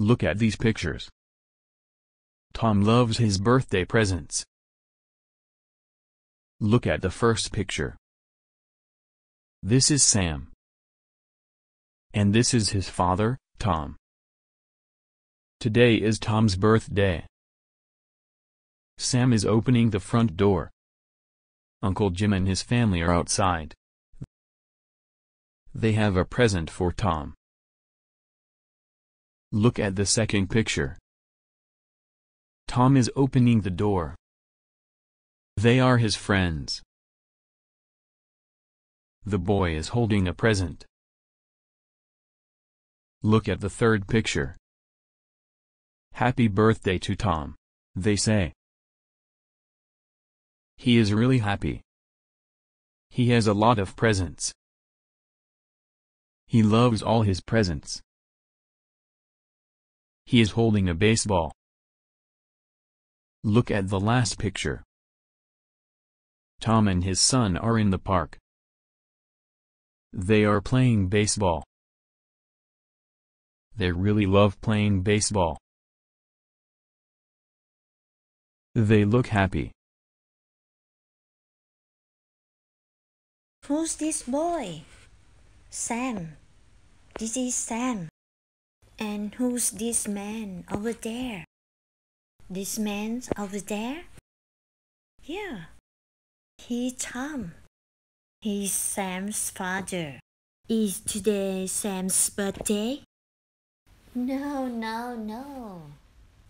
Look at these pictures. Tom loves his birthday presents. Look at the first picture. This is Sam. And this is his father, Tom. Today is Tom's birthday. Sam is opening the front door. Uncle Jim and his family are outside. They have a present for Tom. Look at the second picture. Tom is opening the door. They are his friends. The boy is holding a present. Look at the third picture. Happy birthday to Tom, they say. He is really happy. He has a lot of presents. He loves all his presents. He is holding a baseball. Look at the last picture. Tom and his son are in the park. They are playing baseball. They really love playing baseball. They look happy. Who's this boy? Sam. This is Sam. And who's this man over there? This man's over there? Yeah, he's Tom. He's Sam's father. Is today Sam's birthday? No, no, no.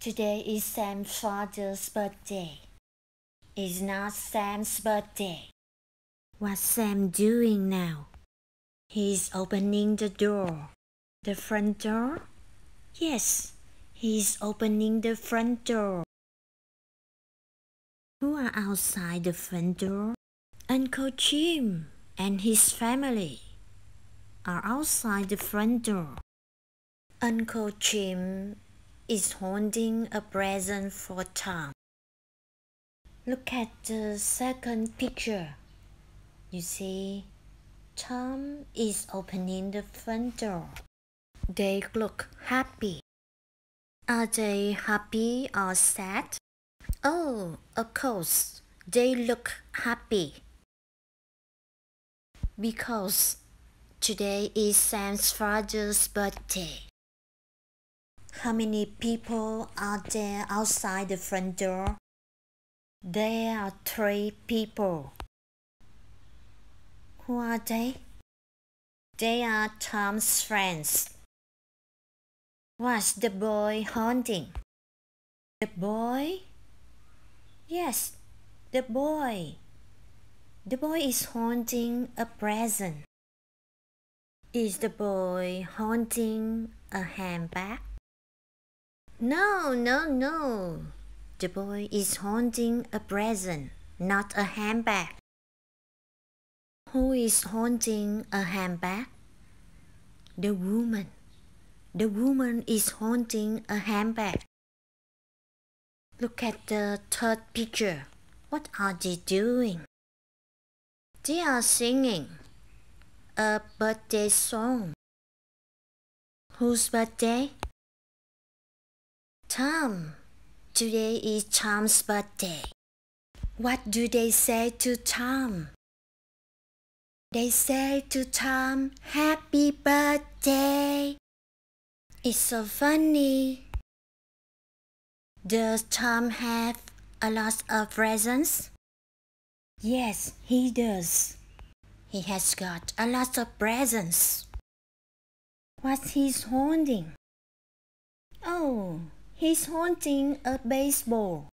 Today is Sam's father's birthday. It's not Sam's birthday. What's Sam doing now? He's opening the door. The front door? Yes, he's opening the front door. Who are outside the front door? Uncle Jim and his family are outside the front door. Uncle Jim is holding a present for Tom. Look at the second picture. You see, Tom is opening the front door. They look happy. Are they happy or sad? Oh, of course, they look happy. Because today is Sam's father's birthday. How many people are there outside the front door? There are three people. Who are they? They are Tom's friends was the boy haunting. The boy? Yes, the boy. The boy is haunting a present. Is the boy haunting a handbag? No, no, no. The boy is haunting a present, not a handbag. Who is haunting a handbag? The woman. The woman is holding a handbag. Look at the third picture. What are they doing? They are singing a birthday song. Whose birthday? Tom. Today is Tom's birthday. What do they say to Tom? They say to Tom, Happy birthday! It's so funny. Does Tom have a lot of presents? Yes, he does. He has got a lot of presents. What's he's holding? Oh, he's holding a baseball.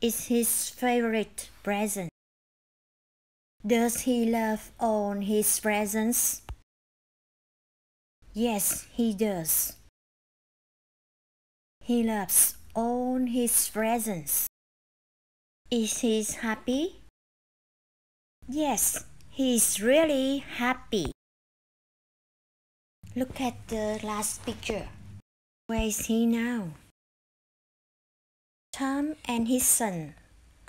It's his favorite present. Does he love all his presents? Yes, he does. He loves all his presents. Is he happy? Yes, he's really happy. Look at the last picture. Where is he now? Tom and his son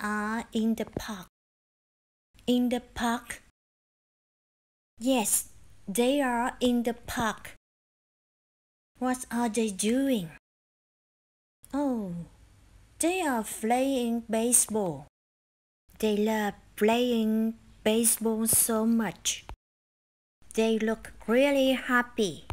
are in the park. In the park? Yes, they are in the park. What are they doing? Oh, they are playing baseball. They love playing baseball so much. They look really happy.